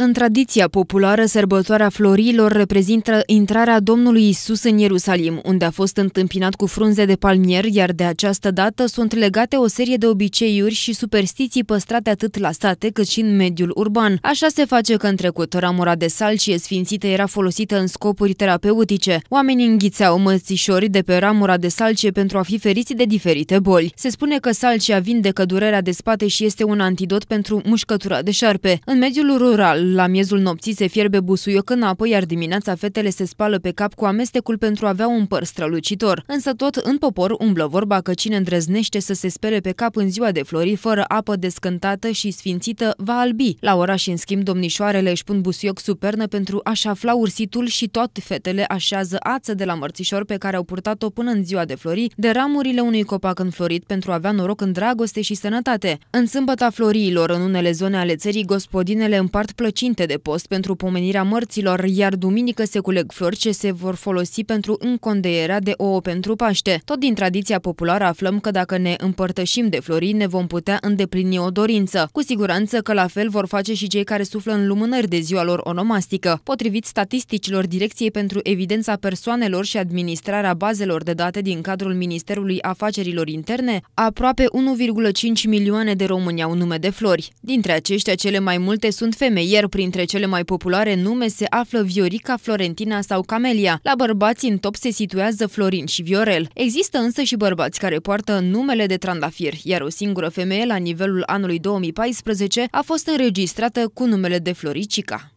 În tradiția populară, sărbătoarea florilor reprezintă intrarea Domnului Isus în Ierusalim, unde a fost întâmpinat cu frunze de palmier, iar de această dată sunt legate o serie de obiceiuri și superstiții păstrate atât la state cât și în mediul urban. Așa se face că în trecut ramura de salcie sfințită era folosită în scopuri terapeutice. Oamenii înghițeau mățișori de pe ramura de salcie pentru a fi feriți de diferite boli. Se spune că salcia vindecă durerea de spate și este un antidot pentru mușcătura de șarpe. În mediul rural, la miezul nopții se fierbe busuioc în apă, iar dimineața fetele se spală pe cap cu amestecul pentru a avea un păr strălucitor. Însă tot în popor umblă vorba că cine îndrăznește să se spere pe cap în ziua de flori fără apă descântată și sfințită va albi. La oraș, în schimb, domnișoarele își pun busuioc supernă pentru a-și afla ursitul și toate fetele așează ață de la mărțișor pe care au purtat-o până în ziua de flori, de ramurile unui copac înflorit pentru a avea noroc în dragoste și sănătate. În sâmbăta floriilor, în unele zone ale țării, gospodinele împart plăceri plăcinte de post pentru pomenirea mărților, iar duminică se culeg flori ce se vor folosi pentru încondeierea de ouă pentru Paște. Tot din tradiția populară aflăm că dacă ne împărtășim de flori, ne vom putea îndeplini o dorință. Cu siguranță că la fel vor face și cei care suflă în lumânări de ziua lor onomastică. Potrivit statisticilor Direcției pentru Evidența Persoanelor și Administrarea Bazelor de Date din cadrul Ministerului Afacerilor Interne, aproape 1,5 milioane de români au nume de flori. Dintre aceștia, cele mai multe sunt femei, iar printre cele mai populare nume se află Viorica, Florentina sau Camelia. La bărbați în top se situează Florin și Viorel. Există însă și bărbați care poartă numele de trandafir, iar o singură femeie la nivelul anului 2014 a fost înregistrată cu numele de Floricica.